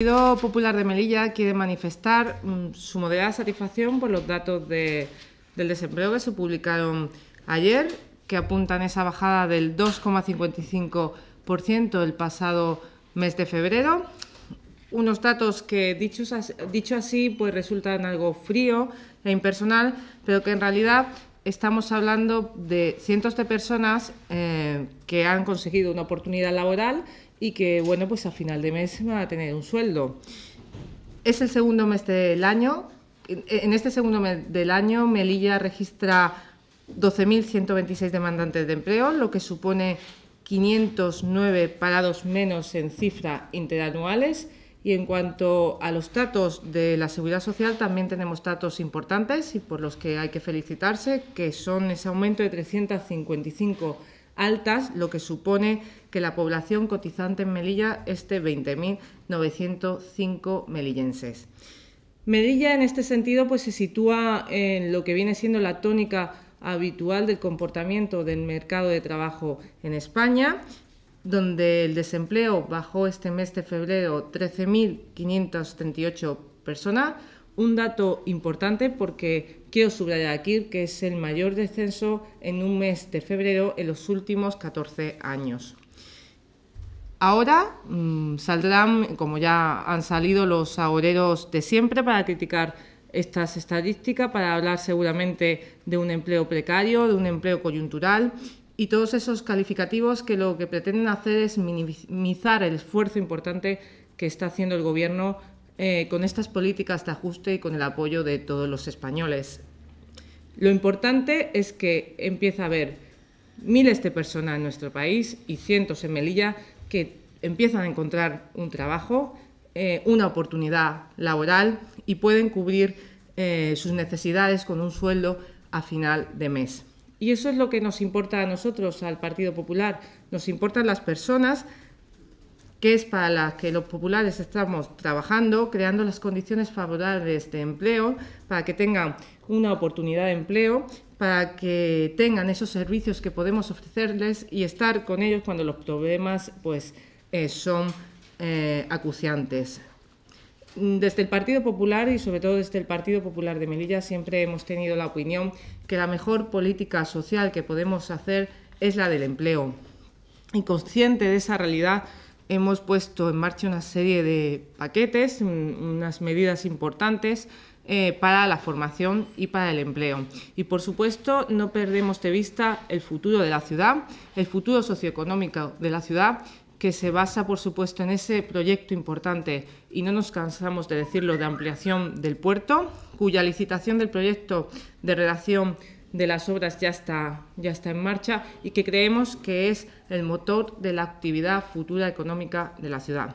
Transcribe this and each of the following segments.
El Partido Popular de Melilla quiere manifestar mm, su moderada satisfacción por los datos del desempleo que se publicaron ayer, que apuntan esa bajada del 2,55% el pasado mes de febrero. Unos datos que, dicho así, pues resultan algo frío e impersonal, pero que en realidad estamos hablando de cientos de personas eh, que han conseguido una oportunidad laboral y que, bueno, pues a final de mes van a tener un sueldo. Es el segundo mes del año. En este segundo mes del año, Melilla registra 12.126 demandantes de empleo, lo que supone 509 parados menos en cifra interanuales y en cuanto a los datos de la seguridad social, también tenemos datos importantes y por los que hay que felicitarse, que son ese aumento de 355 altas, lo que supone que la población cotizante en Melilla es de 20.905 melillenses. Melilla, en este sentido, pues, se sitúa en lo que viene siendo la tónica habitual del comportamiento del mercado de trabajo en España donde el desempleo bajó este mes de febrero 13.538 personas, un dato importante porque quiero subrayar aquí que es el mayor descenso en un mes de febrero en los últimos 14 años. Ahora mm, saldrán, como ya han salido los agoreros de siempre, para criticar estas estadísticas, para hablar seguramente de un empleo precario, de un empleo coyuntural y todos esos calificativos que lo que pretenden hacer es minimizar el esfuerzo importante que está haciendo el Gobierno eh, con estas políticas de ajuste y con el apoyo de todos los españoles. Lo importante es que empieza a haber miles de personas en nuestro país y cientos en Melilla que empiezan a encontrar un trabajo, eh, una oportunidad laboral y pueden cubrir eh, sus necesidades con un sueldo a final de mes. Y eso es lo que nos importa a nosotros, al Partido Popular. Nos importan las personas, que es para las que los populares estamos trabajando, creando las condiciones favorables de empleo, para que tengan una oportunidad de empleo, para que tengan esos servicios que podemos ofrecerles y estar con ellos cuando los problemas pues, eh, son eh, acuciantes. Desde el Partido Popular y sobre todo desde el Partido Popular de Melilla siempre hemos tenido la opinión que la mejor política social que podemos hacer es la del empleo. Y consciente de esa realidad, hemos puesto en marcha una serie de paquetes, unas medidas importantes eh, para la formación y para el empleo. Y, por supuesto, no perdemos de vista el futuro de la ciudad, el futuro socioeconómico de la ciudad que se basa, por supuesto, en ese proyecto importante, y no nos cansamos de decirlo, de ampliación del puerto, cuya licitación del proyecto de redacción de las obras ya está, ya está en marcha y que creemos que es el motor de la actividad futura económica de la ciudad.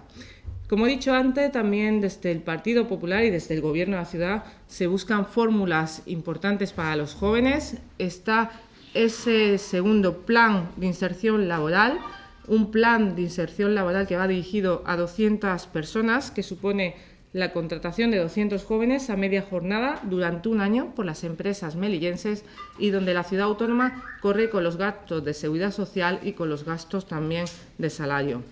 Como he dicho antes, también desde el Partido Popular y desde el Gobierno de la ciudad se buscan fórmulas importantes para los jóvenes. Está ese segundo plan de inserción laboral un plan de inserción laboral que va dirigido a 200 personas, que supone la contratación de 200 jóvenes a media jornada durante un año por las empresas melillenses y donde la ciudad autónoma corre con los gastos de seguridad social y con los gastos también de salario.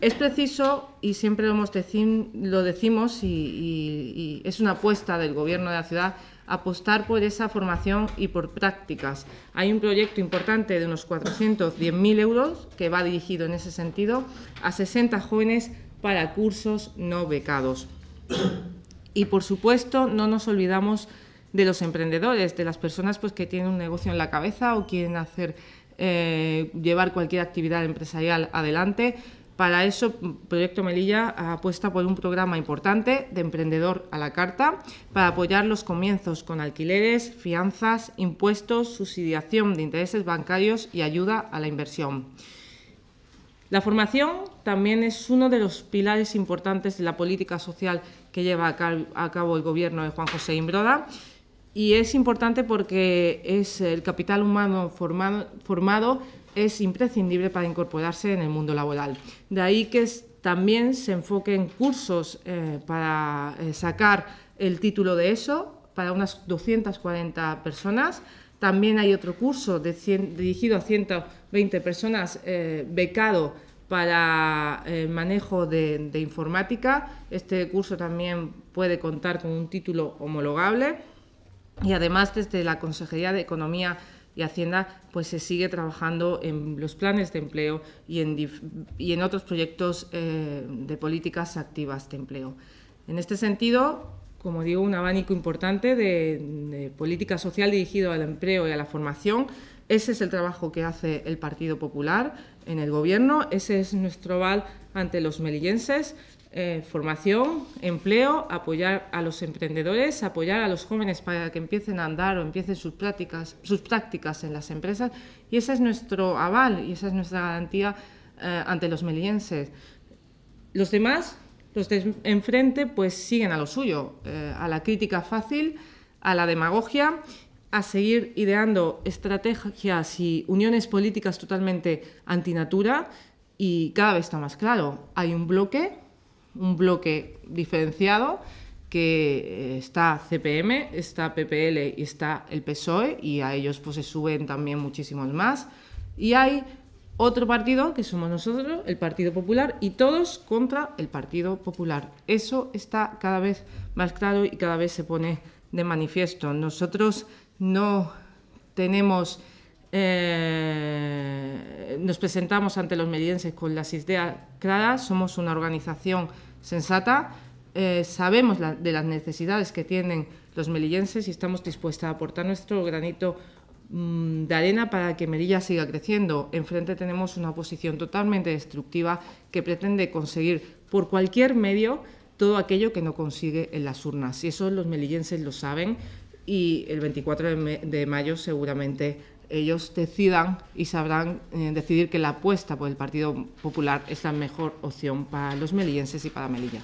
Es preciso, y siempre lo, decimos, y, es una apuesta del Gobierno de la ciudad, apostar por esa formación y por prácticas. Hay un proyecto importante de unos 410.000 euros que va dirigido en ese sentido a 60 jóvenes para cursos no becados. Y por supuesto, no nos olvidamos de los emprendedores, de las personas pues, que tienen un negocio en la cabeza o quieren hacer eh, llevar cualquier actividad empresarial adelante, para eso, Proyecto Melilla apuesta por un programa importante de emprendedor a la carta para apoyar los comienzos con alquileres, fianzas, impuestos, subsidiación de intereses bancarios y ayuda a la inversión. La formación también es uno de los pilares importantes de la política social que lleva a cabo el gobierno de Juan José Imbroda y es importante porque es el capital humano formado, formado es imprescindible para incorporarse en el mundo laboral. De ahí que también se enfoque en cursos eh, para eh, sacar el título de ESO para unas 240 personas. También hay otro curso dirigido a 120 personas eh, becado para el manejo de, de, informática. Este curso también puede contar con un título homologable y además desde la Consejería de Economía y Hacienda pues se sigue trabajando en los planes de empleo y en, y en otros proyectos eh, de políticas activas de empleo. En este sentido, como digo, un abanico importante de, política social dirigido al empleo y a la formación ese es el trabajo que hace el Partido Popular en el Gobierno, ese es nuestro aval ante los melillenses. Eh, formación, empleo, apoyar a los emprendedores, apoyar a los jóvenes para que empiecen a andar o empiecen sus prácticas, en las empresas. Y ese es nuestro aval y esa es nuestra garantía eh, ante los melillenses. Los demás, los de enfrente, pues siguen a lo suyo, eh, a la crítica fácil, a la demagogia a seguir ideando estrategias y uniones políticas totalmente antinatura y cada vez está más claro. Hay un bloque, un bloque diferenciado que eh, está CPM, está PPL y está el PSOE y a ellos pues se suben también muchísimos más. Y hay otro partido que somos nosotros, el Partido Popular, y todos contra el Partido Popular. Eso está cada vez más claro y cada vez se pone de manifiesto. Nosotros no tenemos, eh, nos presentamos ante los melillenses con las ideas claras, somos una organización sensata, eh, sabemos de las necesidades que tienen los melillenses y estamos dispuestos a aportar nuestro granito mm, de arena para que Melilla siga creciendo. Enfrente tenemos una oposición totalmente destructiva que pretende conseguir por cualquier medio todo aquello que no consigue en las urnas. Y eso los melillenses lo saben, y el 24 de, mayo seguramente ellos decidan y sabrán eh, decidir que la apuesta por el Partido Popular es la mejor opción para los melillenses y para Melilla.